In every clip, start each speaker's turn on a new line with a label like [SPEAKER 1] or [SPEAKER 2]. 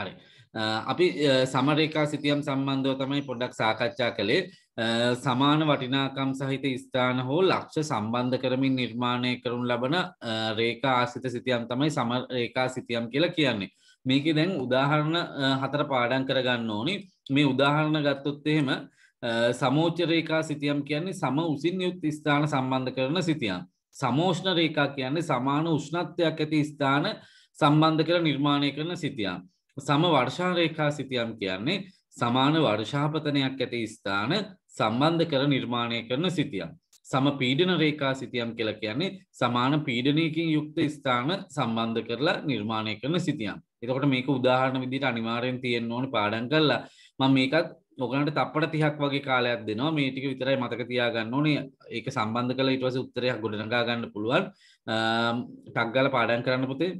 [SPEAKER 1] හරි අපි සමරේකා සිතියම් සම්බන්ධව තමයි පොඩ්ඩක් සාකච්ඡා කළේ සමාන වටිනාකම් සහිත ස්ථාන හෝ ලක්ෂ සම්බන්ධ කරමින් නිර්මාණය කරනු ලබන රේකා ආසිත සිතියම් තමයි සමරේකා සිතියම් කියලා කියන්නේ මේක දැන් උදාහරණ හතර පාඩන් කරගන්න ඕනි මේ උදාහරණ ගත්තොත් එහෙම සමෝච්ච රේකා සිතියම් කියන්නේ සම උසින් යුත් ස්ථාන සම්බන්ධ කරන සිතියම් සමෝෂ්ණ රේකා කියන්නේ සමාන උෂ්ණත්වයක් ඇති ස්ථාන සම්බන්ධ කර නිර්මාණය කරන සිතියම් සම වර්ෂාරේකා සිතියම් කියන්නේ සමාන වර්ෂාපතනයක් ඇති ස්ථාන සම්බන්ධ කර නිර්මාණය කරන සිතියම්. සම පීඩන රේකා සිතියම් කියල කියන්නේ සමාන පීඩනයකින් යුක්ත ස්ථාන සම්බන්ධ කරලා නිර්මාණය කරන සිතියම්. එතකොට මේක උදාහරණ විදිට අනිවාරයෙන් තියෙන් ඕන පාඩන් කරලා ම මේකත් ඔගනට තපට තිහක් වගේ කාලයක් දෙනවා මේ ටික විතරයි මතක තියාගන්න ඕනේ ඒක සම්බන්ධ කළ ඉටවස උත්තරයක් ගොඩනගා ගන්න පුළුවන් ටක්ගල පාඩන් කරන්න පුතේ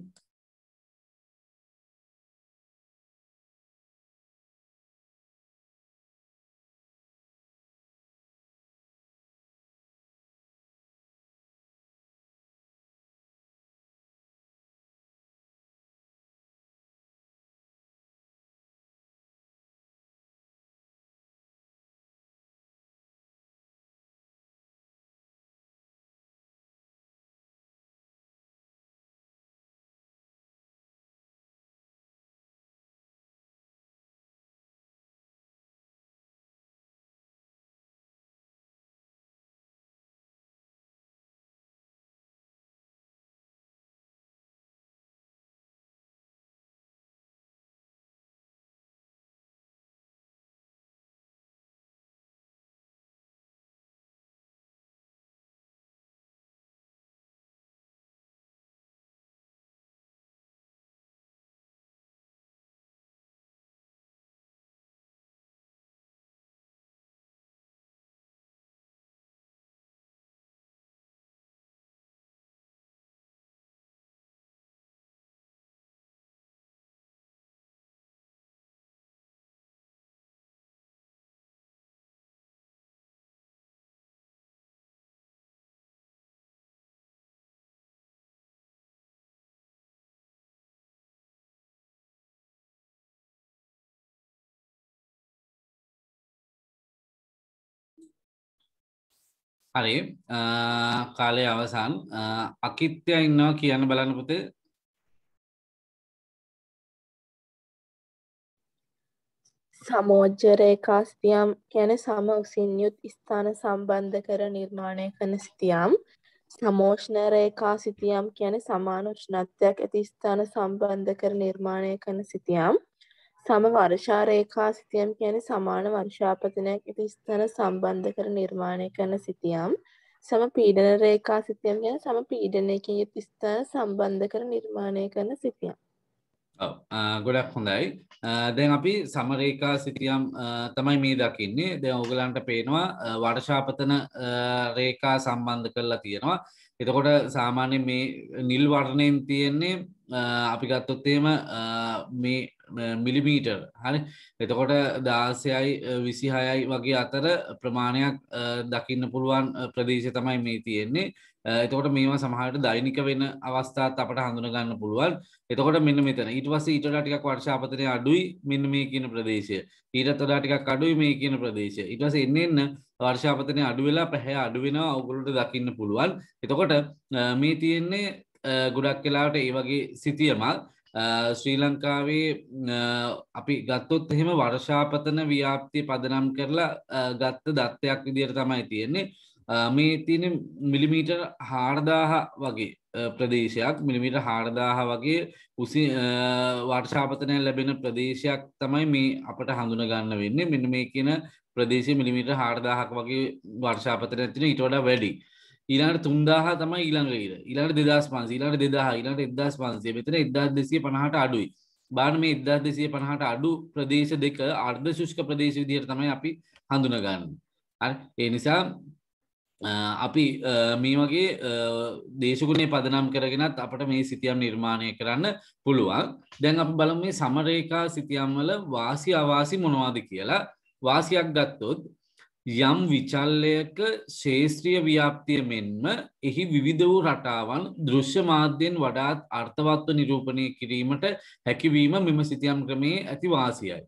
[SPEAKER 1] හරි කාලය අවසන් අකිත්‍ය ඉන්නවා කියන්න බලන්න පුතේ සමෝජ්ජරේකාස්තියම් ගැන සම උසින් යුත් ස්ථාන සම්බන්ධ කර නිර්මාණය කන සිතියම් සමෝෂ්ණරේකා සිතියම් ගැන සමානුෂ්ණත්වයක් ඇති ස්ථාන සම්බන්ධ කර නිර්මාණය කන සිතියම් සම වර්ෂා රේඛා සිතියම් කියන්නේ සමාන වර්ෂාපතනයක් ඇති ස්ථාන සම්බන්ධ කර නිර්මාණය කරන සිතියම් සම පීඩන රේඛා සිතියම් කියන්නේ සම පීඩනයකින් යුත් ස්ථාන සම්බන්ධ කර නිර්මාණය කරන සිතියම් ගොඩක් හොඳයි දැන් අපි සමරේකා සිතියම් තමයි මේ දකින්නේ දැ ඔගලන්ට පේනවා වර්ෂාපතන රේකා සම්බන්ධ කරලා තියෙනවා එතකොට සාමාන්‍ය මේ නිල් වර්ණයෙන් තියෙන්නේ අපි ගත්තොත්තේම මේ මිලිමීටර් හරි එතකොට දාසයයි විසිහයයි වගේ අතර ප්‍රමාණයක් දකින්න පුළුවන් ප්‍රදේශය තමයි මේ තියෙන්නේ එතකොට මේවා සමහට දෛනික වෙන අවස්ථාත් අපට හඳුනගන්න පුළුවන් එතකොට මෙන්න මෙතන ඊට වස ඊටටික වර්ෂාපතනය අඩුයි මෙන්න මේ කියන ප්‍රදේශය ඊට තොඩාටිකක් අඩුයි මේ කියන ප්‍රදේශය ඉටවස එන්න එන්න වර්ෂාපතනය අඩුවෙලා පැහැ අඩුවෙන අවුගුලට දකින්න පුළුවන් එතකොට මේ තියෙන්නේ ගොඩක් කලාවට ඒ වගේ සිතියමල් ශ්‍රී ලංකාවේ අපි ගත්තොත් එහෙම වර්ෂාපතන ව්‍යාප්තිය පදනම් කරලා ගත්ත දත්තයක් විදියට තමයි තියෙන්නේ මේ තියෙන මිලිමීටර් හාරදාහ වගේ ප්‍රදේශයක් මිලිමීට හාරදාහ වගේ උසි වර්ෂාපතනය ලැබෙන ප්‍රදේශයක් තමයි මේ අපට හඳුන ගන්න වෙන්නේ මෙන්න මේ කියන ප්‍රදේශ මිලිමීට හාරදාහක් වගේ වර්ෂාපතන ඇතින ඉටොඩ වැඩි. ඊලාට තුන්දාහ තමයි ඊළඟගේද ඉලාට දෙදස් පන්ස ඊලාට දෙදාහ ඉලාට එදස් පන්සේ මෙතන එදා දෙසේ පනහට අඩුයි බාන මේ එදා දෙසේ පනහට අඩු ප්‍රදේශ දෙක අර්ධ ශුෂ්ක ප්‍රදේශ විදියට තමයි අපි හඳුනගන්න ඒ නිසා අපි මේ වගේ දේශකුණේ පදනම් කරගෙනත් අපට මේ සිතියම් නිර්මාණය කරන්න පුළුවන් දැන් අප බලම මේ සමරේකා සිතියම්වල වාසි අවාසි මොනවාද කියලා වාසියක් ගත්තොත් යම් විචල්ලයක ශේත්‍රිය ව්‍යාප්තිය මෙන්ම එහි විවිධ වූ රටාවන් දෘශ්‍ය මාධ්‍යයෙන් වඩාත් අර්ථවත්ව නිරූපණය කිරීමට හැකිවීම මෙම සිතියම් ක්‍රමේ ඇති වාසියයි.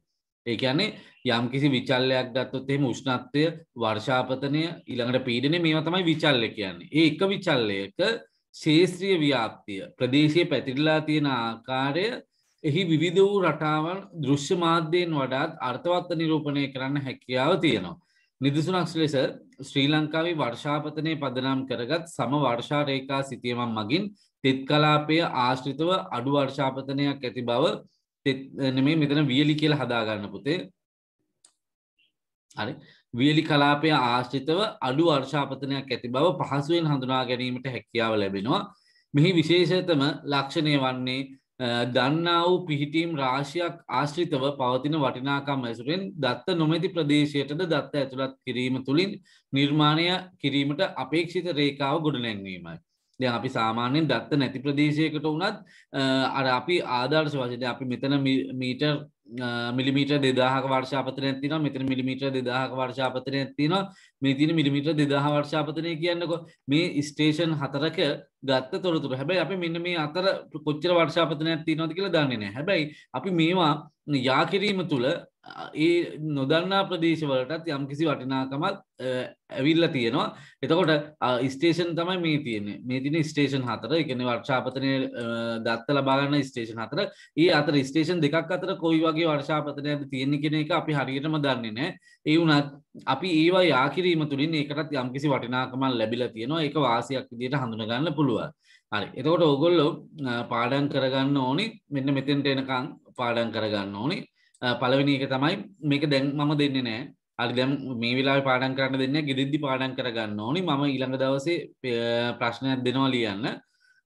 [SPEAKER 1] ඒ ඇනේ යම් කිසි විචල්ලයක් ගත්තොත් එහෙම උෂ්ණත්වය වර්ෂාපතනය ඉළඟට පීඩනය මේවා තමයි විචල්ල කියන්නේ. ඒ එක විචල්ලයක ශේත්‍රිය ව්‍යාප්තිය ප්‍රදේශය පැතිරිලා තියෙන ආකාරය එහි විවිධ වූ රටාවන් දෘශ්‍ය මාධ්‍යයෙන් වඩාත් අර්ථවත්ව නිරූපණය කරන්න හැකියාව තියෙනවා. නිදසුනක් ලෙස ශ්‍රී ලංකාවේ වර්ෂාපතනය පදනම් කරගත් සම වර්ෂාරේකා සිතියමම් මගින් තෙත් කලාපය ආශ්‍රිතව අඩු වර්ෂාපතනයක් ඇති බව මේ මෙතන වියලි කියල හදාගන්න පුතේ හරි වියලි කලාපය ආශ්‍රිතව අඩු වර්ෂාපතනයක් ඇති බව පහසුවෙන් හඳුනා ගැනීමට හැකියාව ලැබෙනවා මෙහි විශේෂතම ලක්ෂණය වන්නේ ගන්නා වූ පිහිටීම් රාශියක් ආශ්‍රිතව පවතින වටිනාකම් ඇසුරෙන් දත්ත නොමැති ප්‍රදේශයටද දත්ත ඇතුළත් කිරීම තුළින් නිර්මාණය කිරීමට අපේක්ෂිත රේකාව ගොඩනැංවීමයි. දෙ අපි සාමාන්‍යෙන් දත්ත නැති ප්‍රදේශයකට වනත් අර අපි ආදර්ශ වශයට අපි මෙතන මීටර් මිලිමිට දෙදාහක වර්ෂාපතනය තින මෙතන මිලිමිට දෙදාහක වර්ෂාපතනය තින මෙතින මිලිමිට දෙදාහ වර්ෂාපතනය කියන්නක මේ ස්ටේෂන් හතරක ගත්ත තොරතුර හැබැයි අපි මෙන්න මේ අතර කොච්චර වර්ෂාපතනයක් තිනොති කියලා දන්නේ හැබැයි අපි මේවා යාකිරීම තුළ ඒ නොදන්නා ප්‍රදේශවලටත් යම් කිසි වටිනාකමත් ඇවිල්ල තියෙනවා එතකොට ස්ටේෂන් තමයි මේ තියන්නේ මේ තින ස්ටේෂන් හතර එකන වර්ෂාපතනය දත්ත ලබාගන්න ස්ටේෂන් හතර ඒ අතර ස්ටේෂන් දෙකක් අතර කොයි වගේ වර්ෂාපතනයක් තියෙන්නේ කෙන එක අපි හරියටම දන්නේ නෑ ඒ වුනත් අපි ඒවා යාකිරීම තුළින් ඒකටත් යම් කිසි වටිනාකමන් ලැබිලා තියෙනවා එක වාසියක් විදියට හඳුනගන්න පුළුවන් හරි එතකොට ඔගොල්ලො පාඩන් කරගන්න ඕනි මෙන්න මෙතෙන්ට එනකං පාඩන් කරගන්න ඕනේ පලවෙනි එක තමයි මේක දැන් මම දෙන්න නෑ අරි දැම් මේ වෙලා පාඩන් කරන්න දෙන්න ගෙදෙද්දි පාඩන් කරගන්න ඕනි මම ඉළඟ දවසේ ප්‍රශ්නයක් දෙනවා ලියන්න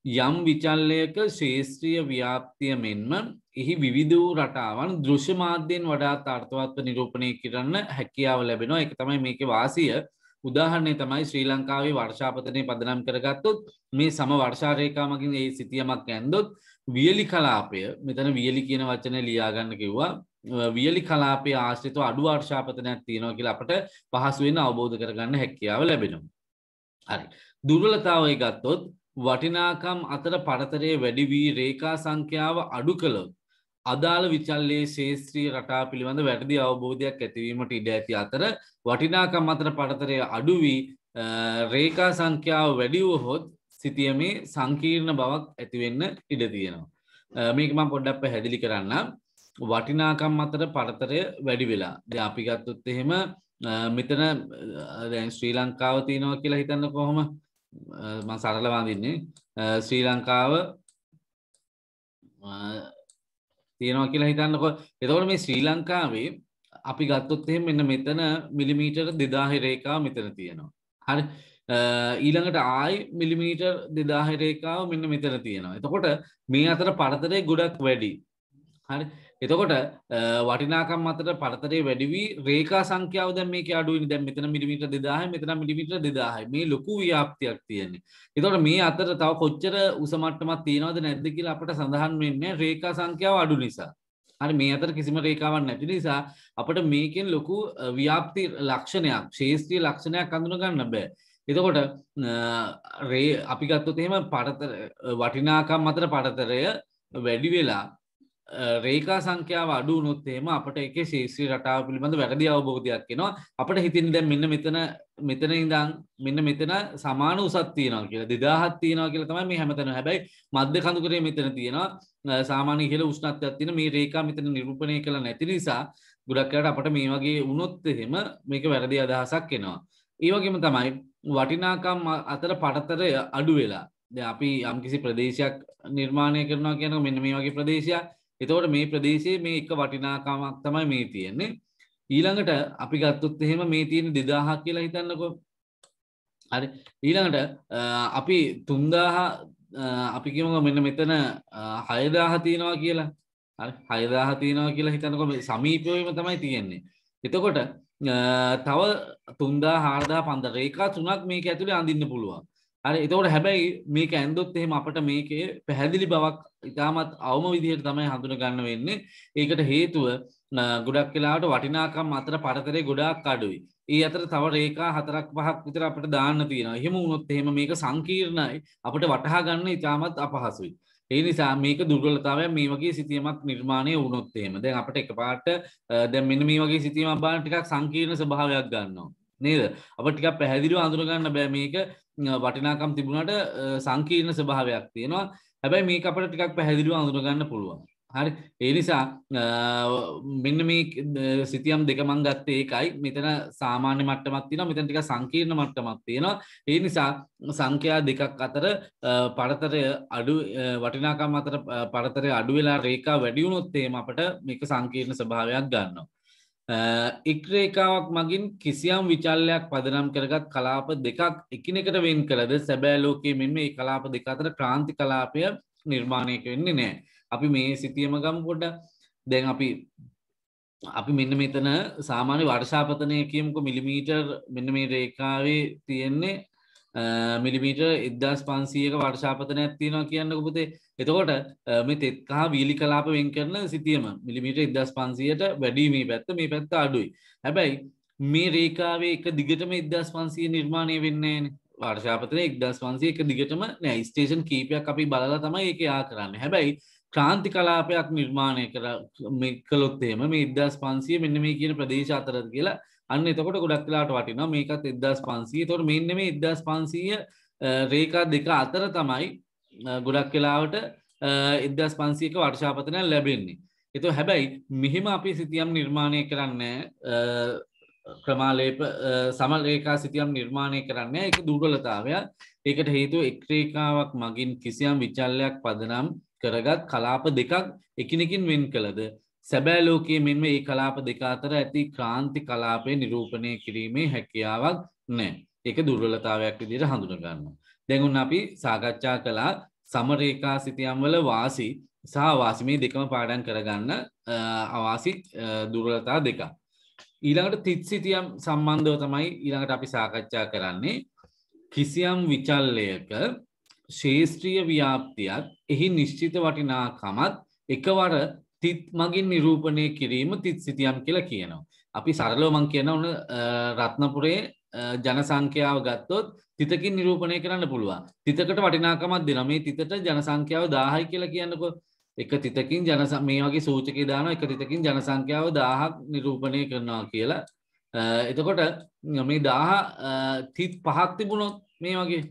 [SPEAKER 1] යම් විචල්ලයක ශේෂත්‍රීය ව්‍යාප්තිය මෙන්ම එහි විවිධ වූ රටාවන් දෘශ්‍ය මාධ්‍යයෙන් වඩාත් අර්ථවත්ව නිරූපණය කරන්න හැකියාව ලැබෙනවා එක තමයි මේක වාසිය උදාහරණය තමයි ශ්‍රී ලංකාවේ වර්ෂාපතනය පදනම් කරගත්තොත් මේ සම වර්ෂාරයකාමකින් ඒ සිතියමක් ඇන්දොත් වියලි කලාපය මෙතන වියලි කියන වචනය ලියාගන්න කිව්වා වියලි කලාපේ ආශ්‍රිතව අඩු ආර්ශාපතනයක් තියෙනවා කියලා අපට පහසුවෙන් අවබෝධ කරගන්න හැකියාව ලැබෙනවා. හරි. දුර්වලතාවය ගත්තොත් වටිනාකම් අතර පරතරය වැඩිවී රේකා සංඛ්‍යාව අඩු කළොත් අදාළ විචල්ලයේ ශේත්‍රී රටා පිළිබඳ වැරදි අවබෝධයක් ඇතිවීමට ඉඩ ඇති අතර වටිනාකම් අතර පරතරය අඩුවී රේකා සංඛ්‍යාව වැඩිවහොත් සිතියමේ සංකීර්ණ බවක් ඇතිවෙන්න ඉඩ තියෙනවා. මේකම පොඩ්ඩක් පැහැදිලි කරන්න වටිනාකම් අතර පරතරය වැඩි වෙලා ද අපි ගත්තුත් එහෙම මෙතන දැන් ශ්‍රී ලංකාව තියෙනවා කියලා හිතන්න කොහොම සරලවාඳන්නේ ශ්‍රී ලංකාව තියෙනවා කියලා හිතන්නකො එතවට මේ ශ්‍රී ලංකාවේ අපි ගත්තොත් එහෙම මෙන්න මෙතන මිලිමීටර් දෙදාහිරේකා මෙතන තියෙනවා හරි ඊළඟට ආයි මිලිමීටර් දෙදාහිරේකාව මෙන්න මෙතන තියෙනවා එතකොට මේ අතර පරතරය ගොඩක් වැඩි හරි එතකොට වටිනාකම් අතට පරතරේ වැඩිවී රේකා සංඛ්‍යාව දැ මේ අඩුවනි දැ මෙතන මිමිට දෙදාහ මෙතන මිමිට දෙදාහයි මේ ලොකු ව්‍යාප්තියක් තියෙන්නේ එතොට මේ අතර තව කොච්චර උසමටමත් තියෙනවද නැද්ද කියලා අපට සඳහන් වෙන්නේ රේකා සංඛ්‍යාව අඩු නිසා හරි මේ අතර කිසිම රේකාවන් නැති නිසා අපට මේකෙන් ලොකු ව්‍යාප්ති ලක්ෂණයක් ශේෂත්‍රී ලක්ෂණයක් අඳුනගන්න බෑ. එතකොට රේ අපි ගත්තොත් එහෙම පරතර වටිනාකම් අතර පරතරය වැඩි වෙලා රේකා සංඛ්‍යාව අඩු වුණොත් එහෙම අපට ඒකේ ශීශ්‍රී රටාව පිළිබඳ වැරදි අවබෝධයක් එනවා අපට හිතින් දැන් මෙන්න මෙතන මෙතන ඉඳන් මෙන්න මෙතන සමාන උසක් තියෙනවා කියලා 2000ක් තියෙනවා කියලා තමයි මේ හැමතැනම හැබැයි මධ්‍ය කඳුකරේ මෙතන තියෙනවා සාමාන්‍ය ඉහළ උෂ්ණත්වයක් තියෙන මේ රේඛා මෙතන නිරූපණය කළ නැති නිසා ගොඩක් වෙලාවට අපට මේ වගේ වුණොත් එහෙම මේක වැරදි අදහසක් එනවා ඒ වගේම තමයි වටිනාකම් අතර පටතරය අඩු වෙලා දැන් අපි යම්කිසි ප්‍රදේශයක් නිර්මාණය කරනවා කියනකොට මෙන්න මේ වගේ ප්‍රදේශයක් එතවට මේ ප්‍රදේශයේ මේ එක වටිනාකමක් තමයි මේ තියෙන්නේ. ඊළඟට අපි ගත්තුත් එහෙම මේ තියෙන දෙදාහක් කියලා හිතන්නකො. හරි ඊළඟට අපි තුන්දාහ අපි කියමක මෙන්න මෙතන හයදාහ තියෙනවා කියලා හරි හයදාහ තියෙනවා කියලා හිතනකො සමීපයවීම තමයි තියෙන්නේ. එතකොට තව තුන්දා හාරදා පන්ද රේකා තුනක් මේක ඇතුළේ අඳන්න පුළුවන් අර එතවට හැබැයි මේක ඇන්දොත් එහෙම අපට මේකේ පැහැදිලි බවක් ඉතාමත් අවම විදිහයට තමයි හඳුන ගන්න වෙන්නේ ඒකට හේතුව ගොඩක් කලාට වටිනාකම් අතර පරතරය ගොඩක් අඩුයි ඒ අතර තව රේකා හතරක් පහක් විතර අපට දාන්න තියෙන එහෙම උනොත් එහෙම මේක සංකීර්ණයි අපට වටහා ගන්න ඉතාමත් අපහසුයි ඒ නිසා මේක දුර්ගලතාවය මේ වගේ සිතියමක් නිර්මාණය වුණොත්තේම දැන් අපට එක පාට දැ මෙන්න මේ වගේ සිතියම බාන ටිකක් සංකීර්ණ ස්භාවයක් ගන්නවා නේද අප ටික පැහැදිලිව අඳුරගන්න බෑ මේක වටිනාකම් තිබුණට සංකීර්ණ ස්භාවයක් තියෙනවා හැබැයි මේ අපට ටිකක් පැහැදිලිව අඳුරගන්න පුළුවන් හරි ඒ නිසා මෙන්න මේ සිතියම් දෙකමං ගත්තේ ඒකයි මෙතන සාමාන්‍ය මට්ටමක් තියෙනවා මෙතන ටික සංකීර්ණ මට්ටමක් තියෙනවා ඒ නිසා සංඛ්‍යා දෙකක් අතර පරතරය අඩු වටිනාකම් අතර පරතරය අඩු වෙලා රේඛා වැඩි වුණොත් එහෙම අපට මේක සංකීර්ණ ස්වභාවයක් ගන්නවා එක්රේකාවක් මගින් කිසියම් විචල්ලයක් පදනම් කරගත් කලාප දෙකක් එකනෙකට වෙන් කළද සැබෑලෝකයේ මෙම ඒ කලාප දෙක අතර ක්‍රාන්ති කලාපය නිර්මාණයක වෙන්නේ නෑ. අපි මේ සිතියම ගම් පොඩ දැන් අපි අපි මෙන්න මෙතන සාමාන්‍ය වර්ෂාපතනය කියමුකු මිලිමීටර් මෙන්න මේ රේකාවේ තියෙන්නේ මිලිමීටර් ඉදදාස් පන්සීයක වර්ෂාපතනයක් තියෙනවා කියන්න පුතේ එතකොට මේ තෙත් හා වීලි කලාප වෙන් කරන සිතියම මිලිමීට ඉදස් පන්සියට වැඩි මේ පැත්ත මේ පැත්ත අඩුයි. හැබැයි මේ රේකාවේ එක දිගටම ඉදස් පන්සිය නිර්මාණය වෙන්නේ වර්ෂාපතන එක්දස් වන්සේ එක දිගටම නෑ ස්ටේෂන් කීපයක් අපි බලලා තමයි එක යා කරන්න හැබැයි ක්‍රාන්ති කලාපයක් නිර්මාණය කර කළොත්තේම මේ ඉදස් පන්සිය මෙන්න මේ කියන ප්‍රදේශ අතරද කියලා අන්න එතකොට ගොඩක් කලාට වටිනවා මේකත් එදස් පන්සිය තොට මෙන්න මේ ඉදස් පන්සීය රේකා දෙක අතර තමයි ගොඩක් වෙලාවට ඉදස් පන්සියක වර්ෂාපතනයක් ලැබෙන්නේ. එතු හැබැයි මෙහෙම අපි සිතියම් නිර්මාණය කරන්න ක්‍රමාලේප සමල් ඒකා සිතියම් නිර්මාණය කරන්න එක දුර්වලතාවයක් ඒකට හේතු එක්්‍රේකාවක් මගින් කිසියම් විචල්ලයක් පදනම් කරගත් කලාප දෙකක් එකනකින් වෙන් කළද. සැබෑ ලෝකයේ මෙන්ම ඒ කලාප දෙක අතර ඇති ක්‍රාන්ති කලාපය නිරූපණය කිරීමේ හැකියාවක් නෑ. එක දුර්වලතාවයක් විදිර හඳුනගන්නවා. දෙගුන් අපි සාකච්ඡා කළා සමරේකා සිතියම්වල වාසි සහ වාසිමේ දෙකම පාඩන් කරගන්න අවාසි දුර්ලතා දෙක. ඊළඟට තිත් සිතියම් සම්බන්ධව තමයි ඊළඟට අපි සාකච්ඡා කරන්නේ කිසියම් විචල්ලයක ශේෂත්‍රීය ව්‍යාප්තියක් එහි නිශ්චිත වටිනාකමත් එකවර තිත් මගින් නිරූපණය කිරීම තිත් සිතියම් කියලා කියනවා. අපි සරලෝමං කියන ඕන රත්නපුරේ ජනසංඛ්‍යාව ගත්තොත් තිතකින් නිරූපණය කරන්න පුළුවන් තිතකට වටිනාකමත් දෙන මේ තිතට ජනසංඛ්‍යාව දාහයි කියලා කියන්නකො එක තිතකින් ජන මේ වගේ සූචකය දාන එක තිතකින් ජනසංඛ්‍යාව දාහක් නිරූපණය කරනවා කියලා එතකොට මේ දාහ තිත් පහක් තිබුණොත් මේ වගේ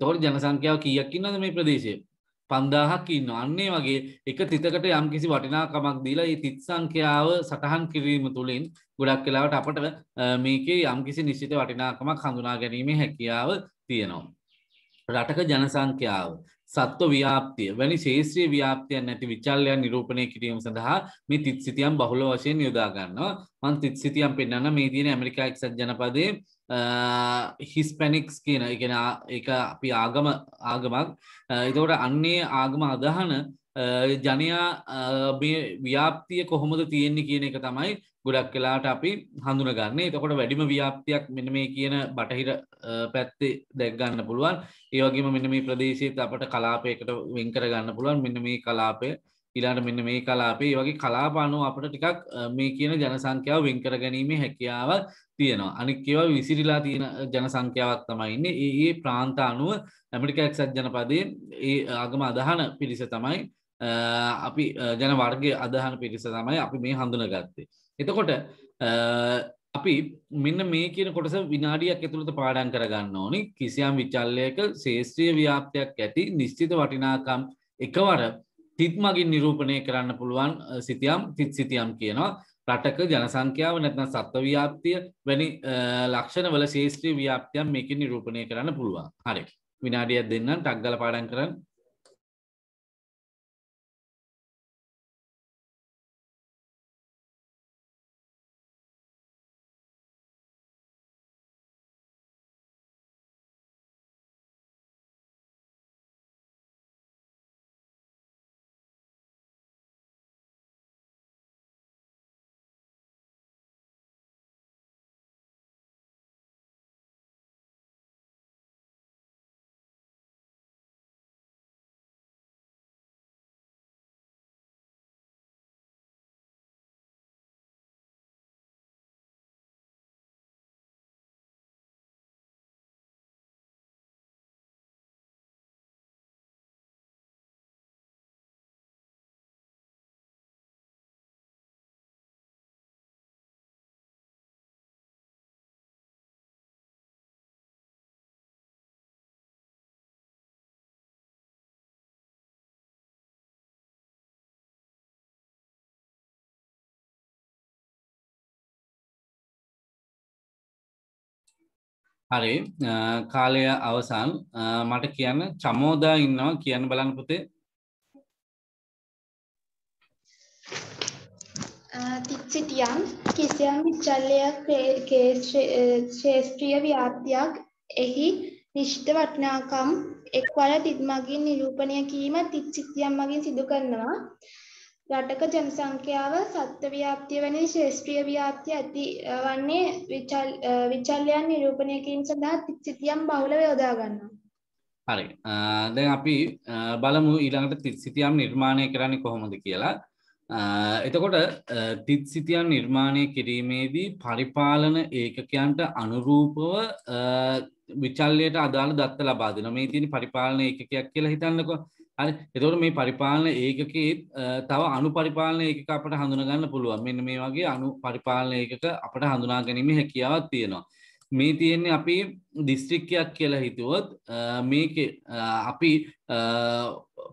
[SPEAKER 1] තොර ජනසංඛ්‍යාව කියයක්කින්නද මේ ප්‍රදේශය පන්දාහක් ඉන්න අන්නේ වගේ එක තිතකට යම් කිසි වටිනාකමක් දීලා ඒ තිත් සංඛ්‍යාව සටහන් කිරීම තුළින් ගොඩක් කලාවට අපට මේකේ යම් කිසි නිශ්චිත වටිනාකමක් හඳුනා ගැනීමේ හැකියාව තියෙනවා. රටක ජනසංඛ්‍යාව සත්ව ව්‍යාපතිය වැනි ශේත්‍රී ව්‍යාපතියන් නැති විචල්ලයන් නිරූපණය කිරීම සඳහා මේ තිත් සිතියම් බහුල වශයෙන් යොදාගන්නවා මන් තිත් සිතියම් පෙන්න්න මේ තියෙන ඇමරිකා එක්සත් ජනපදේ හිස්පැනික්ස් කියන එකෙන එක අපි ආගම ආගමක් එතකොට අන්නේ ආගම අදහන ජනයා ව්‍යාප්තිය කොහොමද තියෙන්නේ කියන එක තමයි ගොඩක් කලාට අපි හඳුනගන්නේ එතකොට වැඩිම ව්‍යාප්තියක් මෙන මේ කියන බටහිර පැත්තේ දැක්ගන්න පුළුවන් ඒවගේම මෙන මේ ප්‍රදේශීත අපට කලාපයකට වෙන්කර ගන්න පුළුවන් මෙන්න මේ කලාපය ඉලාට මෙන්න මේ කලාපේ වගේ කලාපානු අපට ටිකක් මේ කියන ජනසංඛ්‍යාව වෙන්කර ගැනීමේ හැකියාව තියෙනවා අනික්කව විසිරිලා තියෙන ජනසංඛ්‍යාවක් තමයින්න ඒ ඒ ප්‍රාන්ත අනුව ඇමරිකා එක්සත් ජනපදය ඒ ආගම අදහන පිරිස තමයි අපි ජන වර්ගය අදහන පිරිස තමයි අපි මේ හඳුන ගත්තේ. එතකොට අපි මෙන්න මේ කියන කොටස විනාඩියක් ඇතුළත පාඩන් කරගන්න ඕනි කිසියම් විචල්ලයක ශේෂත්‍රිය ව්‍යාප්තයක් ඇති නිශ්චිත වටිනාකම් එකවර තිත් මගින් නිරූපණය කරන්න පුළුවන් සිතියම් තිත් සිතියම් කියනවා රටක ජනසංඛ්‍යාව නැත්න සත්ව ව්‍යාප්තිය වැනි ලක්ෂණවල ශේෂත්‍රී ව්‍යාප්තියන් මේක නිරූපණය කරන්න පුළුවන් හරි විනාඩියක් දෙන්න ටක්ගල පාඩන් කරන්න හරි කාලය අවසන් මට කියන්න චමෝදා ඉන්නවා කියන්න බලන්න පුතේ තිත්සිටියන් කිසියම් විචල්ලයක් ශේෂත්‍රිය ව්‍යාත්තියක් එහි නිෂ්ට වටනාකම් එක්වල තිත්මගින් නිරූපණය කීම තිත්සිතියම් මගින් සිදු කරනවා රටක ජනසංඛ්‍යාව සත්ව ව්‍යාප්තිය වැනි ශේෂ්ත්‍රීය ව්‍යාප්තිය ඇති වන්නේ විචල්යන් නිරූපණයකින් සඳහා සිතියම් බහුලව යොදා ගන්නවා. හරි. දැන් අපි බලමු ඊළඟට සිතියම් නිර්මාණය කරන්නේ කොහොමද කියලා. එතකොට තිත්සිතියන් නිර්මාණය කිරීමේදී පරිපාලන ඒකකයන්ට අනුරූපව විචල්ලයට අදාළ දත්ත ලබා දෙනවා. මේ තියෙන පරිපාලන ඒකකයක් කියලා හිතන්නකෝ. හරි එතකොට මේ පරිපාලන ඒකකේ තව අනු පරිපාලන ඒකක අපට හඳුනගන්න පුළුවන් මෙන්න මේ වගේ අනු පරිපාලන ඒකක අපට හඳුනා ගැනීම හැකියාවක් තියෙනවා මේ තියෙන්නේ අපි දිස්ත්‍රික්කයක් කියලා හිතුවොත් මේක අපි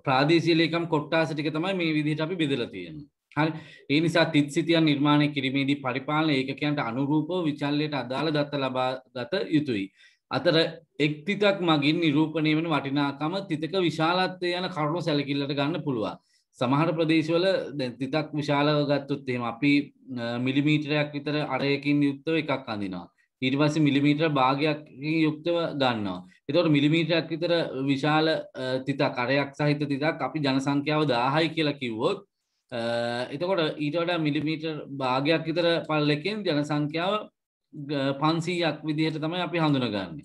[SPEAKER 1] ප්‍රාදේශීලේකම් කොට්ටාස ටික තමයි මේ විදිහට අපි බෙදලා තියෙන්නේ හරි ඒ නිසා තිත් සිතියන් නිර්මාණය කිරීමේදී පරිපාලන ඒකකයන්ට අනුරූපව විචල්ලයට අදාළ දත්ත ලබා ගත යුතුයි අතර එක්තිතක් මගින් නිරූපණය වන වටිනාකම තිතක විශාලත්වය යන කරුණු සැලකිල්ලට ගන්න පුළුවන්. සමහර ප්‍රදේශවල තිතක් විශාලව ගත්තුත්තේම අපි මිලිමීටරයක් විතර අරයකින් යුක්තව එකක් අඳිනවා. ඊට පස්ස මිලිමීටර භාගයක් යුක්තව ගන්නවා. එතවට මිලිමීටරයක් විතර විශාල තිතක් අරයක් සහිත තිතක් අපි ජනසංඛ්‍යාව දාහයි කියලා කිව්වොත් එතකොට ඊට වඩා මිලිමීටර් භාගයක් විතර පල්ලකෙන් ජනසංඛ්‍යාව පන්සීයක් විදිහයට තමයි අපි හඳුනගන්නේ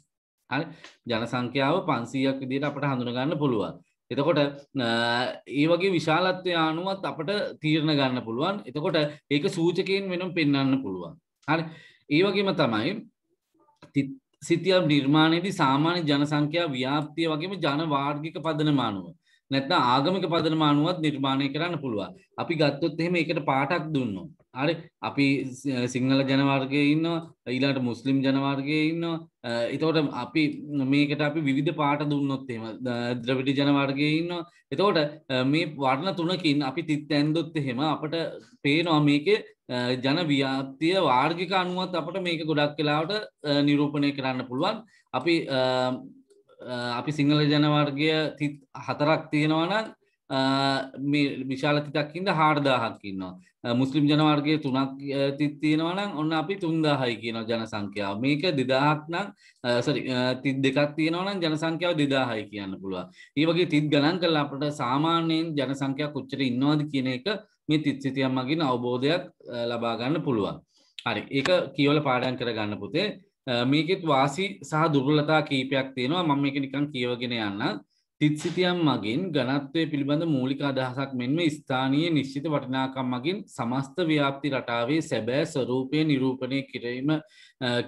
[SPEAKER 1] හරි ජන සංඛ්‍යාව පන්සීයක් විදිහට අපට හඳුනගන්න පුළුවන් එතකොට ඒ වගේ විශාලත්වය අනුවත් අපට තීරණ ගන්න පුළුවන් එතකොට ඒක සූචකයෙන් වෙනම් පෙන්න්න පුළුවන් හරි ඒ වගේම තමයි සිතියම් නිර්මාණයේදී සාමාන්‍ය ජනසංඛ්‍යා ව්‍යාප්තිය වගේම ජනවාර්ගික පදනමානුව නැත්න ආගමික පදනම අනුවත් නිර්මාණය කරන්න පුළුවන් අපි ගත්තොත් එහෙම එකට පාටක් දුන්නු. අරි අපි සිංහල ජනවාර්ගය ඉන්න ඊලාට මුස්ලිම් ජනවාර්ගය ඉන්න එතවට අපි මේකට අපි විධ පාට දුන්නොත්තේම ද්‍රවිටි ජනවාර්ගය ඉන්න එතවට මේ වර්ණ තුනකින් අපි තිත් ඇන්දොත් එහෙම අපට පේනවා මේක ජන ව්‍යාපතිය වාර්ගික අනුවත් අපට මේක ගොඩක් කලාවට නිරූපණය කරන්න පුළුවන් අපි අපි සිංහල ජනවර්ගය හතරක් තියෙනවනම් විශාල තිතක්කින්ද හාර්දාහක්කින්නවා. මුස්ලිම් ජනවර්ගය තුනක් තිත්තියෙනවනම් ඔන්න අපි තුන්දාහයි කියන ජනසංඛ්‍යාව මේක දෙදාහක්නම් තිත් දෙකක් තියෙනවනම් ජනසංඛ්‍යාව දෙදාහයි කියන්න පුළුවන්. ඒවගේ තිත් ගණන් කල අපට සාමාන්‍යයෙන් ජනසංඛ්‍යා කොච්චර ඉන්නවාද කියන එක මේ තිත්සිතියම් මගින් අවබෝධයක් ලබාගන්න පුළුවන්. හරි ඒක කියවල පාඩන් කරගන්න පුතේ මේකෙත් වාසි සහ දුරලතා කීපයක් තියෙනවා මම එක නිකං කියවගෙන යන්න තිත්සිතියම් මගින් ගනත්වය පිළිබඳ මූලික අදහසක් මෙන්ම ස්ථානයේ නිශ්චිත වටිනාකම් මගින් සමස්ත ව්‍යාප්ති රටාවේ සැබෑ ස්වරූපය නිරූපණය කිරීම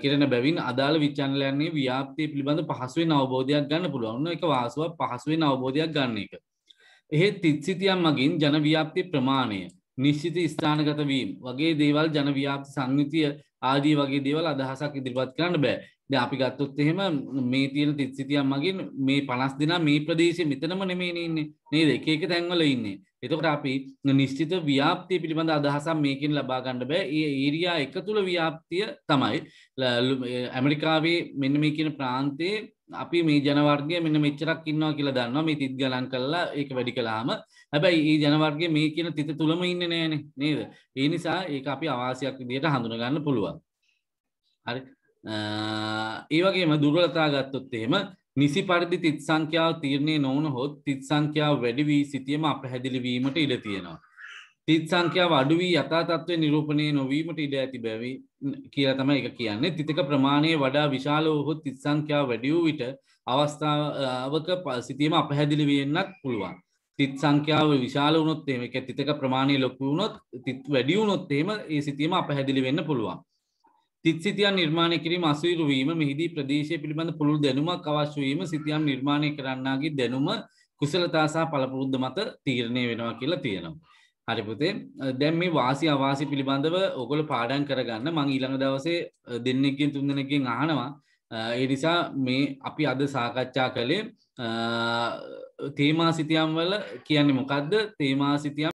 [SPEAKER 1] කරන බැවින් අදාළ විචන්ලයන්නේ ව්‍යාප්තිය පිළිබඳ පහසුවෙන් අවබෝධයක් ගන්න පුළුවන්න එක වාසුව පහසුවෙන් අවබෝධයක් ගන්න එක. එහෙත් තිත්සිතියම් මගින් ජනව්‍යාප්ති ප්‍රමාණය නිශ්චිත ස්ථානගතවීම් වගේ දේවල් ජනව්‍යාප්ති සංයුතිය ආදී වගේ දේවල් අදහසක් ඉදිරිපත් කරන්න බෑ ද අපි ගත්තොත් එහෙම මේ තියෙන තිත්සිතියන් මගින් මේ පනස් දෙනා මේ ප්‍රදේශය මෙතනම නෙමේ ඉන්නේ නේද එක එක තැන්වල ඉන්නේ එතකොට අපි නිශ්චිත ව්‍යාප්තිය පිළිබඳ අදහසක් මේකින් ලබා ගන්න බෑ ඒ ඒරියා එක තුල ව්‍යාප්තිය තමයි ඇමරිකාවේ මෙන්න මේ කියන ප්‍රාන්තයේ අපි මේ ජනවර්ගය මෙන්න මෙච්චරක් ඉන්නවා කියලා දන්නවා මේ තිත් ගණන් කරලා ඒක වැඩි කළාම හැබැයි ඒ ජනවර්ගේ මේ කියන තිත තුළම ඉන්න නෑන නේද ඒ නිසා ඒ අපි අවාසයක් විදියට හඳුනගන්න පුළුවන් හරි ඒ වගේම දුර්වලතා ගත්තොත් එහෙම නිසි පරිදි තිත් සංඛ්‍යාව තීරණය නොවන හොත් තිත් සංඛ්‍යාව වැඩි වී සිටියම අපහැදිලිවීමට ඉඩ තියෙනවා. තිත් සංඛ්‍යාව අඩු වී යථා තත්ත්වය නිරූපණය නොවීමට ඉඩ ඇති බැවි කියලා තමයි ඒක කියන්නේ. තිතක ප්‍රමාණය වඩා විශාල වූ තිත් සංඛ්‍යාව වැඩි වූ විට අවස්ථාවක සිටියම අපහැදිලි වෙන්නත් පුළුවන්. තිත් සංඛ්‍යාව විශාල වුණොත් එම එක තිතක ප්‍රමාණය ලොකු වුණොත් තිත් වැඩි වුණොත් එහෙම ඒ සිතීම අපහැදිලි වෙන්න පුළුවන්. තිත් සිතියන් නිර්මාණය කිරීම අසුරුවීම මෙහිදී ප්‍රදේශය පිළිබඳ පුළුල් දැනුමක් අවශ්‍යවීම සිතියන් නිර්මාණය කරන්නාගේ දැනුම කුසලතාසා පළපුරුද්ධ මත තීරණය වෙනවා කියලා තියෙනවා. හරිපුතේ දැම් මේ වාසි අවාසි පිළිබඳව ඔගොල පාඩන් කරගන්න මං ඊළඟ දවසේ දෙන්නකින් තුන්දනකින් අහනවා ඒ නිසා මේ අපි අද සාකච්ඡා කළේ තේමා සිතියම් වල කියන්නේ මොකක්ද තේමා සිතියම්